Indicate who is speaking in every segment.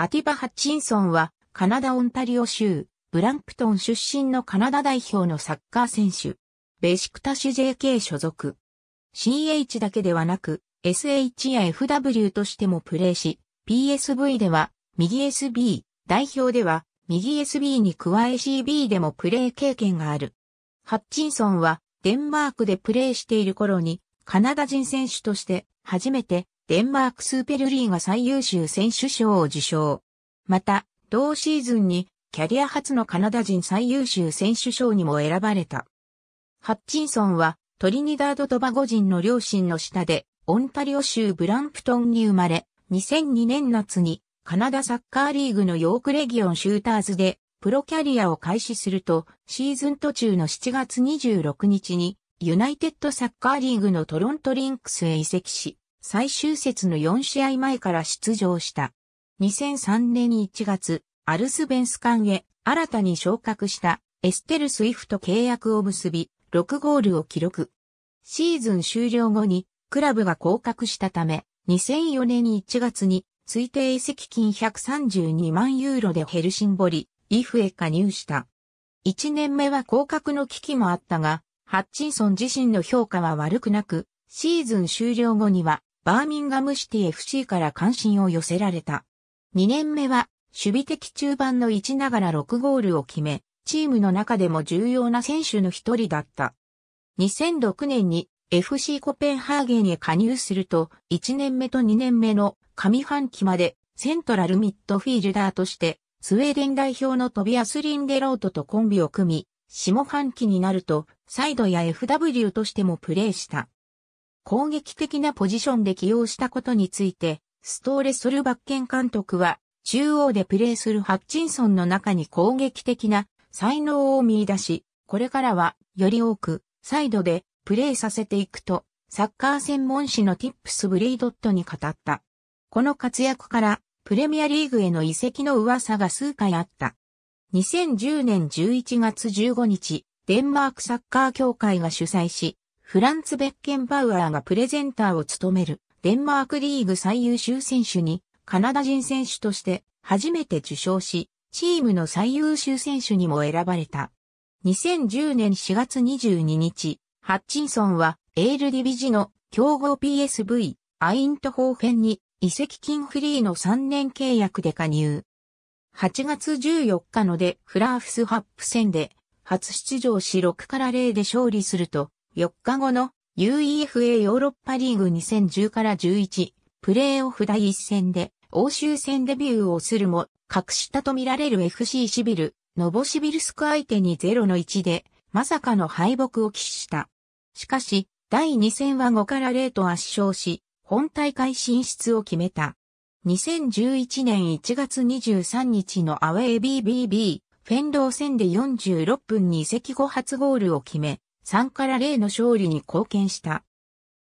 Speaker 1: アティバ・ハッチンソンは、カナダ・オンタリオ州、ブランプトン出身のカナダ代表のサッカー選手。ベシクタシュ JK 所属。CH だけではなく、SH や FW としてもプレーし、PSV では、右 SB、代表では、右 SB に加え CB でもプレー経験がある。ハッチンソンは、デンマークでプレーしている頃に、カナダ人選手として、初めて、デンマークスーペルリーが最優秀選手賞を受賞。また、同シーズンにキャリア初のカナダ人最優秀選手賞にも選ばれた。ハッチンソンはトリニダード・トバゴ人の両親の下でオンタリオ州ブランプトンに生まれ、2002年夏にカナダサッカーリーグのヨークレギオンシューターズでプロキャリアを開始すると、シーズン途中の7月26日に、ユナイテッドサッカーリーグのトロントリンクスへ移籍し、最終節の4試合前から出場した。2003年1月、アルスベンス間へ新たに昇格したエステル・スイフと契約を結び、6ゴールを記録。シーズン終了後にクラブが降格したため、2004年1月に推定移籍金132万ユーロでヘルシンボリ、イフへ加入した。1年目は降格の危機もあったが、ハッチンソン自身の評価は悪くなく、シーズン終了後にはバーミンガムシティ FC から関心を寄せられた。2年目は、守備的中盤の位置ながら6ゴールを決め、チームの中でも重要な選手の一人だった。2006年に FC コペンハーゲンへ加入すると、1年目と2年目の上半期までセントラルミッドフィールダーとして、スウェーデン代表のトビアス・リンデロートとコンビを組み、下半期になると、サイドや FW としてもプレーした。攻撃的なポジションで起用したことについて、ストーレ・ソルバッケン監督は、中央でプレーするハッチンソンの中に攻撃的な才能を見出し、これからはより多くサイドでプレーさせていくと、サッカー専門誌のティップスブリードットに語った。この活躍からプレミアリーグへの移籍の噂が数回あった。2010年11月15日、デンマークサッカー協会が主催し、フランツ・ベッケンバウアーがプレゼンターを務める、デンマークリーグ最優秀選手に、カナダ人選手として初めて受賞し、チームの最優秀選手にも選ばれた。2010年4月22日、ハッチンソンはエールディビジの競合 PSV、アイントホーフェンに移籍金フリーの3年契約で加入。8月14日のでフラーフスハップ戦で初出場し6から0で勝利すると4日後の UEFA ヨーロッパリーグ2010から11プレーオフ第1戦で欧州戦デビューをするも隠したと見られる FC シビル、ノボシビルスク相手に0の1でまさかの敗北を喫した。しかし第2戦は5から0と圧勝し本大会進出を決めた。2011年1月23日のアウェー BBB フェンロー戦で46分に移籍後初ゴールを決め、3から0の勝利に貢献した。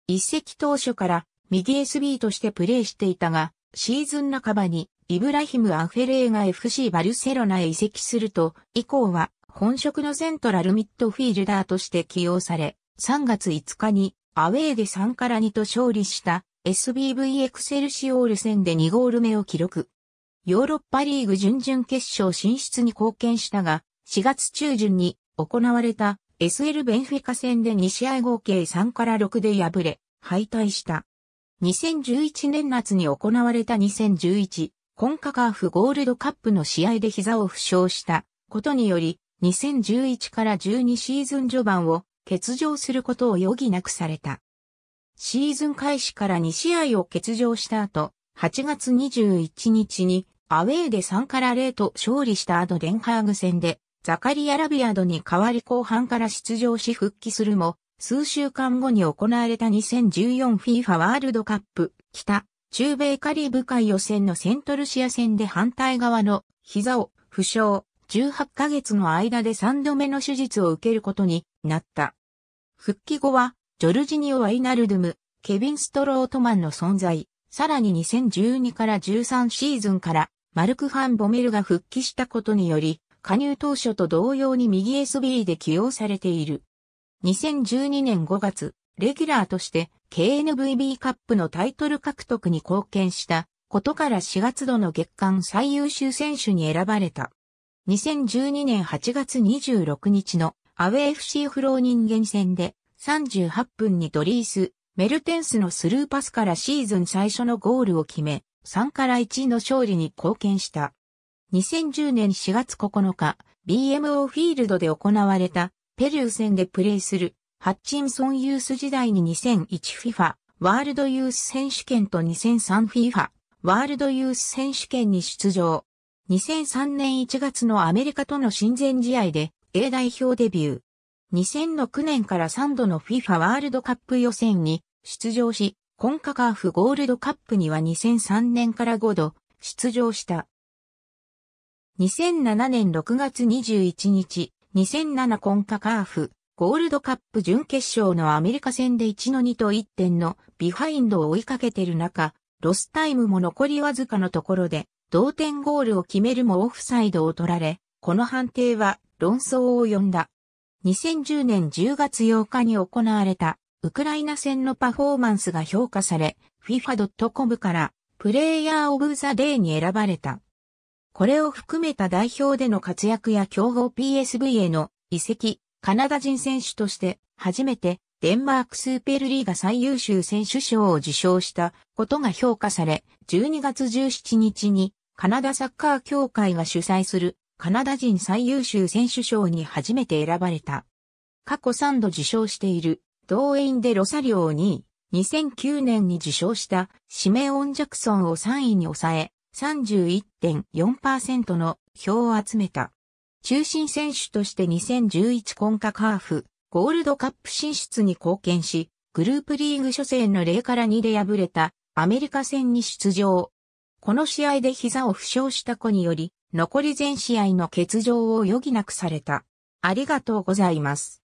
Speaker 1: 一席当初から右 SB としてプレーしていたが、シーズン半ばにイブラヒム・アフェレーが FC バルセロナへ移籍すると、以降は本職のセントラルミッドフィールダーとして起用され、3月5日にアウェーで3から2と勝利した SBV エクセルシオール戦で2ゴール目を記録。ヨーロッパリーグ準々決勝進出に貢献したが、4月中旬に行われた SL ベンフィカ戦で2試合合計3から6で敗れ、敗退した。2011年夏に行われた2011コンカカーフゴールドカップの試合で膝を負傷したことにより、2011から12シーズン序盤を欠場することを余儀なくされた。シーズン開始から2試合を欠場した後、8月21日にアウェーで3から0と勝利したアドデンハーグ戦でザカリア・ラビアドに代わり後半から出場し復帰するも、数週間後に行われた 2014FIFA ワールドカップ北中米カリブ海予選のセントルシア戦で反対側の膝を負傷18ヶ月の間で3度目の手術を受けることになった。復帰後はジョルジニオ・ワイナルドム、ケビン・ストロートマンの存在、さらに2012から13シーズンからマルク・ファン・ボメルが復帰したことにより加入当初と同様に右 SB で起用されている。2012年5月、レギュラーとして KNVB カップのタイトル獲得に貢献したことから4月度の月間最優秀選手に選ばれた。2012年8月26日のアウェー FC フロー人間戦で38分にドリース、メルテンスのスルーパスからシーズン最初のゴールを決め、3から1の勝利に貢献した。2010年4月9日、BMO フィールドで行われたペルー戦でプレーするハッチンソンユース時代に 2001FIFA ワールドユース選手権と 2003FIFA ワールドユース選手権に出場。2003年1月のアメリカとの親善試合で A 代表デビュー。2006年から3度の FIFA ワールドカップ予選に出場し、コンカカーフゴールドカップには2003年から5度出場した。2007年6月21日、2007コンカカーフ、ゴールドカップ準決勝のアメリカ戦で1の2と1点のビハインドを追いかけてる中、ロスタイムも残りわずかのところで、同点ゴールを決めるもオフサイドを取られ、この判定は論争を呼んだ。2010年10月8日に行われたウクライナ戦のパフォーマンスが評価され、FIFA.com からプレイヤーオブザデーに選ばれた。これを含めた代表での活躍や競合 PSV への移籍、カナダ人選手として初めてデンマークスーペルリーガ最優秀選手賞を受賞したことが評価され、12月17日にカナダサッカー協会が主催するカナダ人最優秀選手賞に初めて選ばれた。過去3度受賞している動員でロサリオを2位、2009年に受賞したシメオン・ジャクソンを3位に抑え、31.4%の票を集めた。中心選手として2011コンカカーフ、ゴールドカップ進出に貢献し、グループリーグ初戦の0から2で敗れたアメリカ戦に出場。この試合で膝を負傷した子により、残り全試合の欠場を余儀なくされた。ありがとうございます。